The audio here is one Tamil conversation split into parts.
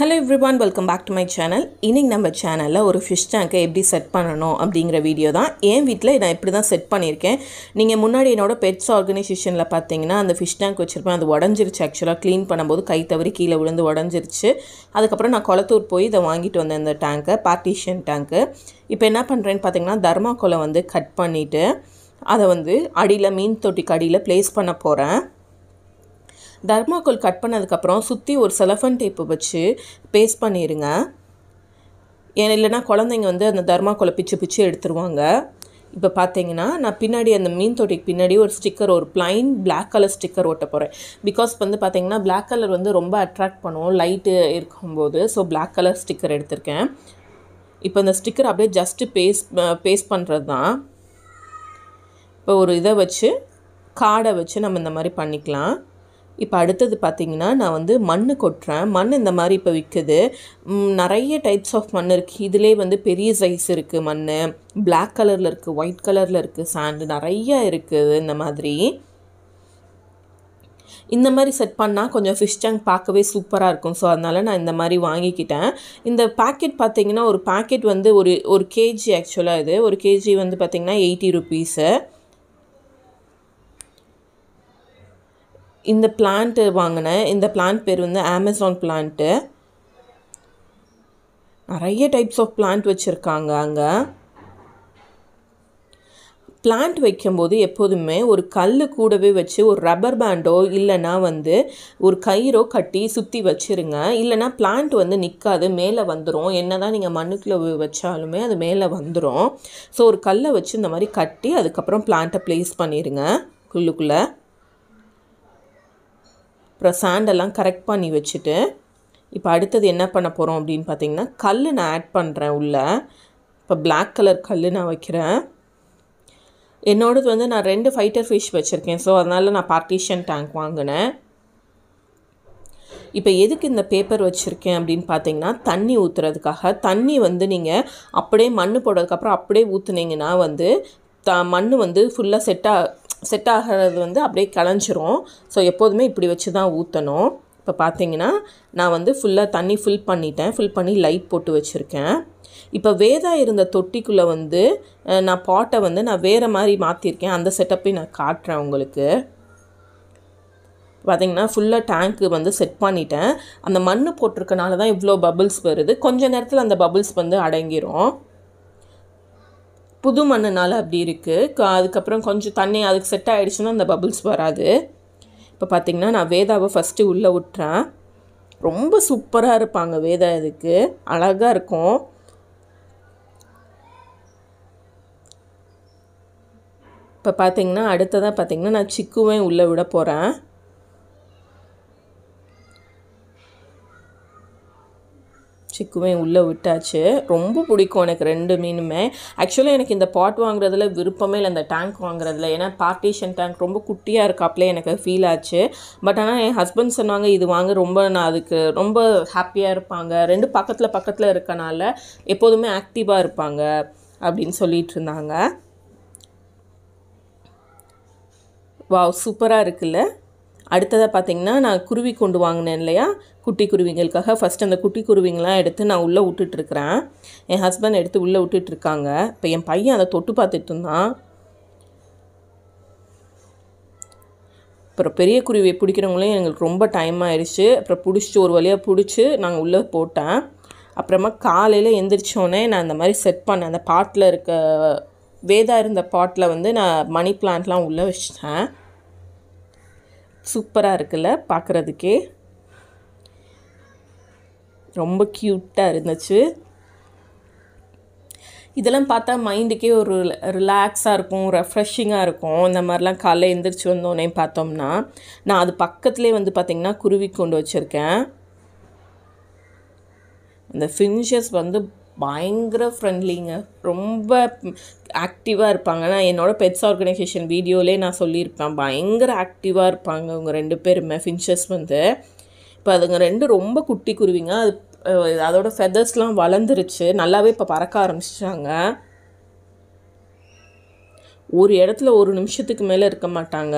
hello everyone welcome back to my channel இன்றைக்கி நம்ம சேனலில் ஒரு ஃபிஷ் டேங்க்கை எப்படி செட் பண்ணணும் அப்படிங்கிற வீடியோ தான் என் வீட்டில் நான் இப்படி தான் செட் பண்ணியிருக்கேன் நீங்கள் முன்னாடி என்னோட பெட்ஸ் ஆர்கனைசேஷனில் பார்த்தீங்கன்னா அந்த ஃபிஷ் டேங்க் வச்சுருப்பேன் அது உடஞ்சிருச்சு ஆக்சுவலாக க்ளீன் பண்ணும்போது கை தவறி கீழே விழுந்து உடஞ்சிருச்சு அதுக்கப்புறம் நான் குளத்தூர் போய் இதை வாங்கிட்டு வந்தேன் இந்த டேங்க்கை பார்ட்டிஷியன் டேங்க்கு இப்போ என்ன பண்ணுறேன்னு பார்த்தீங்கன்னா தர்மாக்கோலை வந்து கட் பண்ணிவிட்டு அதை வந்து அடியில் மீன் தொட்டிக்கு அடியில் ப்ளேஸ் பண்ண போகிறேன் தர்மாக்கோல் கட் பண்ணதுக்கப்புறம் சுற்றி ஒரு செலஃபன் டேப்பை வச்சு பேஸ்ட் பண்ணிடுங்க ஏன் இல்லைனா குழந்தைங்க வந்து அந்த தர்மாக்கோலை பிச்சு பிச்சு எடுத்துருவாங்க இப்போ பார்த்தீங்கன்னா நான் பின்னாடி அந்த மீன் தொட்டிக்கு பின்னாடி ஒரு ஸ்டிக்கர் ஒரு பிளைன் பிளாக் கலர் ஸ்டிக்கர் ஓட்ட போகிறேன் பிகாஸ் வந்து பார்த்தீங்கன்னா பிளாக் கலர் வந்து ரொம்ப அட்ராக்ட் பண்ணுவோம் லைட்டு இருக்கும்போது ஸோ பிளாக் கலர் ஸ்டிக்கர் எடுத்திருக்கேன் இப்போ இந்த ஸ்டிக்கர் அப்படியே ஜஸ்ட்டு பேஸ் பேஸ்ட் பண்ணுறது தான் இப்போ ஒரு இதை வச்சு கார்டை வச்சு நம்ம இந்த மாதிரி பண்ணிக்கலாம் இப்போ அடுத்தது பார்த்திங்கன்னா நான் வந்து மண் கொட்டுறேன் மண் இந்த மாதிரி இப்போ விற்குது நிறைய டைப்ஸ் ஆஃப் மண் இருக்குது இதிலே வந்து பெரிய சைஸ் இருக்குது மண் பிளாக் கலரில் இருக்குது ஒயிட் கலரில் இருக்குது சாண்டு நிறைய இருக்குது இந்த மாதிரி இந்த மாதிரி செட் பண்ணால் கொஞ்சம் ஃபிஷ் டேங்க் பார்க்கவே சூப்பராக இருக்கும் ஸோ அதனால் நான் இந்த மாதிரி வாங்கிக்கிட்டேன் இந்த பேக்கெட் பார்த்திங்கன்னா ஒரு பேக்கெட் வந்து ஒரு ஒரு கேஜி ஆக்சுவலாக இது ஒரு கேஜி வந்து பார்த்திங்கன்னா எயிட்டி ருபீஸு இந்த பிளான்ட்டு வாங்கினேன் இந்த பிளான்ட் பேர் வந்து அமேசான் பிளான்ட்டு நிறைய டைப்ஸ் ஆஃப் பிளான்ட் வச்சுருக்காங்க அங்கே பிளான்ட் வைக்கும்போது எப்போதுமே ஒரு கல் கூடவே வச்சு ஒரு ரப்பர் பேண்டோ இல்லைனா வந்து ஒரு கயிறோ கட்டி சுற்றி வச்சுருங்க இல்லைனா பிளான்ட் வந்து நிற்காது மேலே வந்துடும் என்ன தான் நீங்கள் மண்ணுக்குள்ளே வச்சாலுமே அது மேலே வந்துடும் ஸோ ஒரு கல்லை வச்சு இந்த மாதிரி கட்டி அதுக்கப்புறம் பிளான்ட்டை ப்ளேஸ் பண்ணிடுங்க குள்ளுக்குள்ளே அப்புறம் சாண்டெல்லாம் கரெக்ட் பண்ணி வச்சுட்டு இப்போ அடுத்தது என்ன பண்ண போகிறோம் அப்படின்னு பார்த்தீங்கன்னா கல் நான் ஆட் பண்ணுறேன் உள்ளே இப்போ பிளாக் கலர் கல் நான் வைக்கிறேன் என்னோடது வந்து நான் ரெண்டு ஃபைட்டர் ஃபிஷ் வச்சுருக்கேன் ஸோ அதனால் நான் பார்ட்டிஷன் டேங்க் வாங்கினேன் இப்போ எதுக்கு இந்த பேப்பர் வச்சுருக்கேன் அப்படின்னு பார்த்தீங்கன்னா தண்ணி ஊற்றுறதுக்காக தண்ணி வந்து நீங்கள் அப்படியே மண் போடுறதுக்கப்புறம் அப்படியே ஊற்றுனீங்கன்னா வந்து த மண் வந்து ஃபுல்லாக செட்டாக செட் ஆகிறது வந்து அப்படியே கலைஞ்சிரும் ஸோ எப்போதுமே இப்படி வச்சு தான் ஊற்றணும் இப்போ பார்த்தீங்கன்னா நான் வந்து ஃபுல்லாக தண்ணி ஃபில் பண்ணிட்டேன் ஃபில் பண்ணி லைட் போட்டு வச்சுருக்கேன் இப்போ வேதா இருந்த தொட்டிக்குள்ளே வந்து நான் பாட்டை வந்து நான் வேறு மாதிரி மாற்றிருக்கேன் அந்த செட்டப்பையும் நான் காட்டுறேன் உங்களுக்கு பார்த்திங்கன்னா ஃபுல்லாக டேங்க்கு வந்து செட் பண்ணிட்டேன் அந்த மண் போட்டிருக்கனால தான் இவ்வளோ பபுள்ஸ் வருது கொஞ்ச நேரத்தில் அந்த பபுள்ஸ் வந்து அடங்கிரும் புது மண்ணுனால அப்படி இருக்குது அதுக்கப்புறம் கொஞ்சம் தண்ணி அதுக்கு செட் ஆகிடுச்சுன்னா அந்த பபுள்ஸ் வராது இப்போ பார்த்திங்கன்னா நான் வேதாவை ஃபஸ்ட்டு உள்ளே விட்டுறேன் ரொம்ப சூப்பராக இருப்பாங்க வேதா இதுக்கு அழகாக இருக்கும் இப்போ பார்த்திங்கன்னா அடுத்ததாக பார்த்திங்கன்னா நான் சிக்குவேன் உள்ளே விட போகிறேன் சிக்குவே உள்ளே விட்டாச்சு ரொம்ப பிடிக்கும் எனக்கு ரெண்டு மீனுமே ஆக்சுவலாக எனக்கு இந்த பாட் வாங்குறதுல விருப்பமே இல்லை இந்த டேங்க் வாங்குறதுல ஏன்னா பார்ட்டிஷன் டேங்க் ரொம்ப குட்டியாக இருக்காப்லே எனக்கு ஃபீல் ஆச்சு பட் ஆனால் என் ஹஸ்பண்ட் சொன்னாங்க இது வாங்க ரொம்ப நான் அதுக்கு ரொம்ப ஹாப்பியாக இருப்பாங்க ரெண்டு பக்கத்தில் பக்கத்தில் இருக்கனால எப்போதுமே ஆக்டிவாக இருப்பாங்க அப்படின்னு சொல்லிட்டு இருந்தாங்க வாவ் சூப்பராக இருக்குல்ல அடுத்ததாக பார்த்திங்கன்னா நான் குருவி கொண்டு வாங்கினேன் இல்லையா குட்டி குருவிங்களுக்காக ஃபஸ்ட் அந்த குட்டி குருவிங்களாம் எடுத்து நான் உள்ளே விட்டுட்டுருக்குறேன் என் ஹஸ்பண்ட் எடுத்து உள்ளே விட்டுட்ருக்காங்க இப்போ என் பையன் அதை தொட்டு பார்த்துட்டு இருந்தான் அப்புறம் பெரிய குருவியை பிடிக்கிறவங்களையும் எங்களுக்கு ரொம்ப டைம் ஆயிடுச்சு அப்புறம் பிடிச்சி ஒரு வழியாக பிடிச்சி நாங்கள் உள்ளே போட்டேன் அப்புறமா காலையில் எந்திரிச்சோடனே நான் அந்த மாதிரி செட் பண்ணேன் அந்த பாட்டில் இருக்க வேதா இருந்த பாட்டில் வந்து நான் மணி பிளான்ட்லாம் உள்ளே வச்சிட்டேன் சூப்பராக இருக்குல்ல பார்க்குறதுக்கே ரொம்ப க்யூட்டாக இருந்துச்சு இதெல்லாம் பார்த்தா மைண்டுக்கே ஒரு ரிலாக்ஸாக இருக்கும் ரெஃப்ரெஷிங்காக இருக்கும் இந்த மாதிரிலாம் காலைல எழுந்திரிச்சு வந்தோடனே பார்த்தோம்னா நான் அது பக்கத்துலேயே வந்து பார்த்திங்கன்னா குருவி கொண்டு வச்சுருக்கேன் அந்த ஃபின்ஷஸ் வந்து பயங்கர ஃப்ரெண்ட்லிங்க ரொம்ப ஆக்டிவாக இருப்பாங்க நான் என்னோடய பெட்ஸ் ஆர்கனைசேஷன் வீடியோலே நான் சொல்லியிருப்பேன் பயங்கர ஆக்டிவாக இருப்பாங்க அவங்க ரெண்டு பேருமே ஃபின்ச்சஸ் வந்து இப்போ அதுங்க ரெண்டு ரொம்ப குட்டி குருவிங்க அது அதோடய ஃபெதர்ஸ்லாம் வளர்ந்துருச்சு நல்லாவே இப்போ பறக்க ஆரம்பிச்சிட்டாங்க ஒரு இடத்துல ஒரு நிமிஷத்துக்கு மேலே இருக்க மாட்டாங்க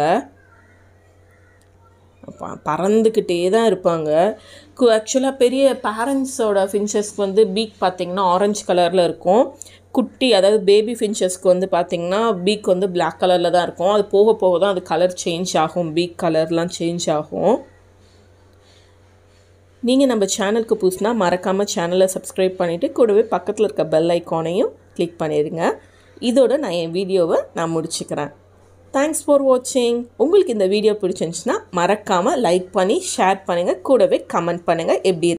ப பறந்துக்கிட்டே தான் இருப்பாங்க ஆக்சுவலாக பெரிய பேரண்ட்ஸோட ஃபின்ச்சஸ்க்கு வந்து பீக் பார்த்திங்கன்னா ஆரஞ்சு கலரில் இருக்கும் குட்டி அதாவது பேபி ஃபின்ச்சஸ்க்கு வந்து பார்த்திங்கன்னா பீக் வந்து பிளாக் கலரில் தான் இருக்கும் அது போக போக தான் அது கலர் சேஞ்ச் ஆகும் பீக் கலர்லாம் சேஞ்ச் ஆகும் நீங்கள் நம்ம சேனலுக்கு புதுசுனா மறக்காமல் சேனலை சப்ஸ்கிரைப் பண்ணிவிட்டு கூடவே பக்கத்தில் இருக்க பெல் ஐக்கானையும் கிளிக் பண்ணிடுங்க இதோட நான் என் வீடியோவை நான் முடிச்சுக்கிறேன் தேங்க்ஸ் ஃபார் வாட்சிங் உங்களுக்கு இந்த வீடியோ பிடிச்சிருந்துச்சுன்னா மறக்காமல் லைக் பண்ணி ஷேர் பண்ணுங்கள் கூடவே கமெண்ட் பண்ணுங்கள் எப்படி